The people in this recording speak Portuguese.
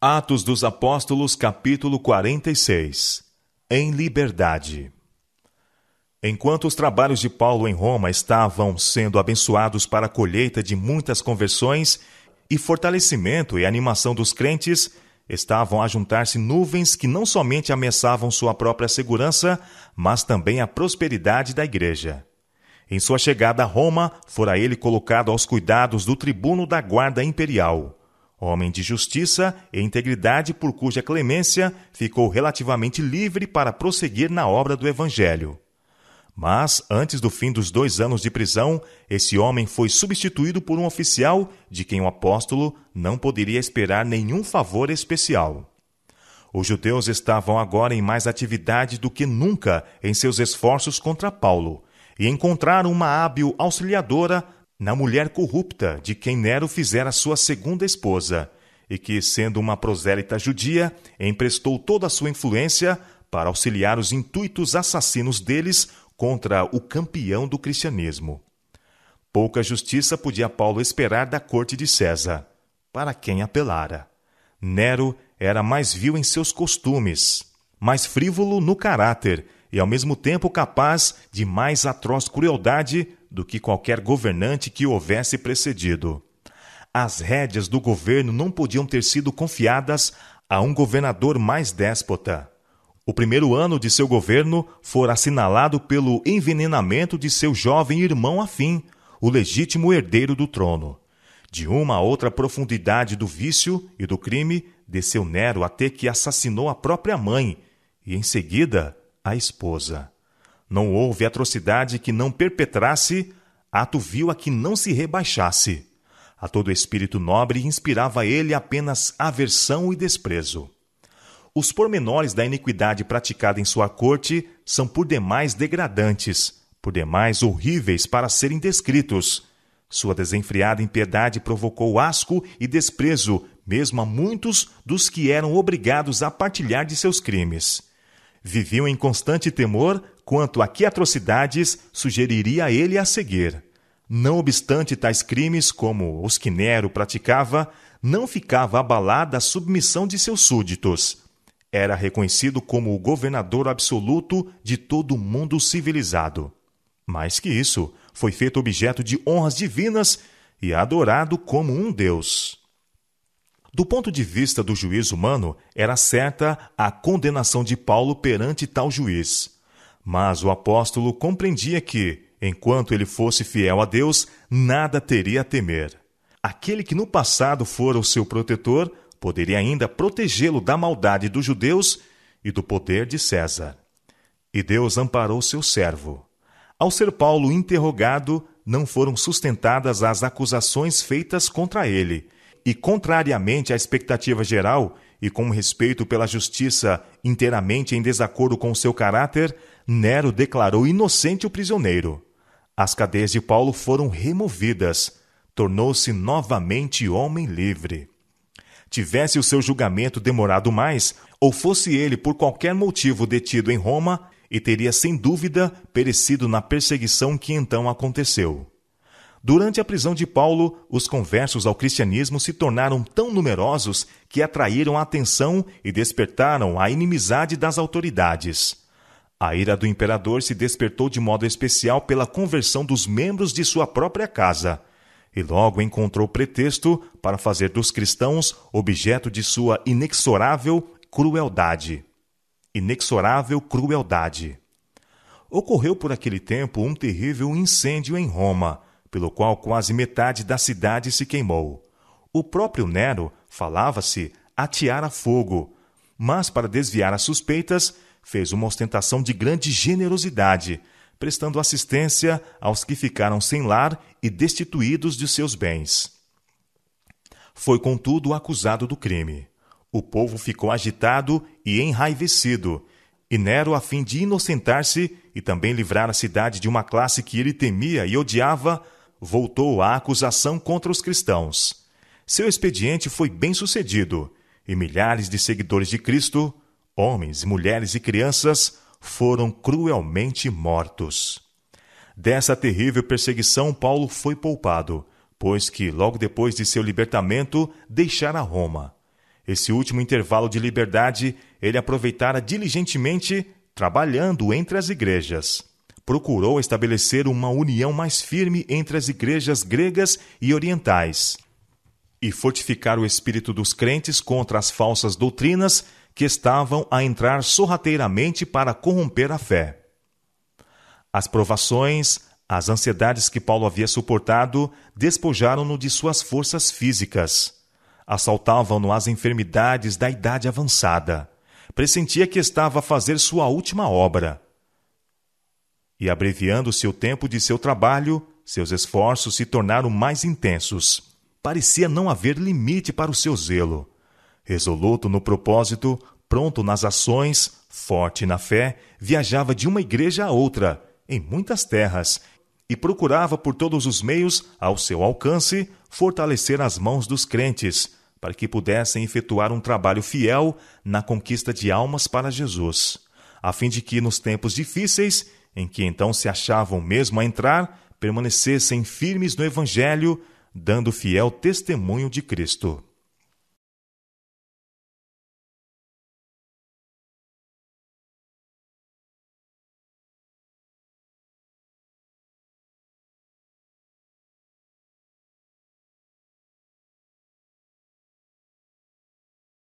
Atos dos Apóstolos, capítulo 46 Em liberdade. Enquanto os trabalhos de Paulo em Roma estavam sendo abençoados para a colheita de muitas conversões e fortalecimento e animação dos crentes, estavam a juntar-se nuvens que não somente ameaçavam sua própria segurança, mas também a prosperidade da igreja. Em sua chegada a Roma, fora ele colocado aos cuidados do tribuno da guarda imperial homem de justiça e integridade por cuja clemência ficou relativamente livre para prosseguir na obra do Evangelho. Mas, antes do fim dos dois anos de prisão, esse homem foi substituído por um oficial de quem o apóstolo não poderia esperar nenhum favor especial. Os judeus estavam agora em mais atividade do que nunca em seus esforços contra Paulo e encontraram uma hábil auxiliadora na mulher corrupta de quem Nero fizera sua segunda esposa, e que, sendo uma prosélita judia, emprestou toda a sua influência para auxiliar os intuitos assassinos deles contra o campeão do cristianismo. Pouca justiça podia Paulo esperar da corte de César, para quem apelara. Nero era mais vil em seus costumes, mais frívolo no caráter e, ao mesmo tempo, capaz de mais atroz crueldade do que qualquer governante que o houvesse precedido. As rédeas do governo não podiam ter sido confiadas a um governador mais déspota. O primeiro ano de seu governo fora assinalado pelo envenenamento de seu jovem irmão afim, o legítimo herdeiro do trono. De uma a outra profundidade do vício e do crime, desceu Nero até que assassinou a própria mãe e, em seguida, a esposa. Não houve atrocidade que não perpetrasse, ato vil a que não se rebaixasse. A todo espírito nobre inspirava ele apenas aversão e desprezo. Os pormenores da iniquidade praticada em sua corte são por demais degradantes, por demais horríveis para serem descritos. Sua desenfreada impiedade provocou asco e desprezo, mesmo a muitos dos que eram obrigados a partilhar de seus crimes. Viviam em constante temor quanto a que atrocidades sugeriria a ele a seguir. Não obstante tais crimes como os que Nero praticava, não ficava abalada a submissão de seus súditos. Era reconhecido como o governador absoluto de todo o mundo civilizado. Mais que isso, foi feito objeto de honras divinas e adorado como um deus. Do ponto de vista do juiz humano, era certa a condenação de Paulo perante tal juiz. Mas o apóstolo compreendia que, enquanto ele fosse fiel a Deus, nada teria a temer. Aquele que no passado fora o seu protetor poderia ainda protegê-lo da maldade dos judeus e do poder de César. E Deus amparou seu servo. Ao ser Paulo interrogado, não foram sustentadas as acusações feitas contra ele e contrariamente à expectativa geral e com respeito pela justiça inteiramente em desacordo com seu caráter, Nero declarou inocente o prisioneiro. As cadeias de Paulo foram removidas, tornou-se novamente homem livre. Tivesse o seu julgamento demorado mais, ou fosse ele por qualquer motivo detido em Roma, e teria sem dúvida perecido na perseguição que então aconteceu. Durante a prisão de Paulo, os conversos ao cristianismo se tornaram tão numerosos que atraíram a atenção e despertaram a inimizade das autoridades. A ira do imperador se despertou de modo especial pela conversão dos membros de sua própria casa, e logo encontrou pretexto para fazer dos cristãos objeto de sua inexorável crueldade. Inexorável crueldade. Ocorreu por aquele tempo um terrível incêndio em Roma pelo qual quase metade da cidade se queimou. O próprio Nero falava-se atear a fogo, mas para desviar as suspeitas, fez uma ostentação de grande generosidade, prestando assistência aos que ficaram sem lar e destituídos de seus bens. Foi, contudo, acusado do crime. O povo ficou agitado e enraivecido, e Nero, a fim de inocentar-se e também livrar a cidade de uma classe que ele temia e odiava, voltou à acusação contra os cristãos. Seu expediente foi bem sucedido e milhares de seguidores de Cristo, homens, mulheres e crianças, foram cruelmente mortos. Dessa terrível perseguição, Paulo foi poupado, pois que, logo depois de seu libertamento, deixara Roma. Esse último intervalo de liberdade ele aproveitara diligentemente, trabalhando entre as igrejas procurou estabelecer uma união mais firme entre as igrejas gregas e orientais e fortificar o espírito dos crentes contra as falsas doutrinas que estavam a entrar sorrateiramente para corromper a fé. As provações, as ansiedades que Paulo havia suportado despojaram-no de suas forças físicas. Assaltavam-no as enfermidades da idade avançada. Pressentia que estava a fazer sua última obra e abreviando-se o tempo de seu trabalho, seus esforços se tornaram mais intensos. Parecia não haver limite para o seu zelo. Resoluto no propósito, pronto nas ações, forte na fé, viajava de uma igreja a outra, em muitas terras, e procurava por todos os meios, ao seu alcance, fortalecer as mãos dos crentes, para que pudessem efetuar um trabalho fiel na conquista de almas para Jesus, a fim de que, nos tempos difíceis, em que então se achavam mesmo a entrar, permanecessem firmes no Evangelho, dando fiel testemunho de Cristo.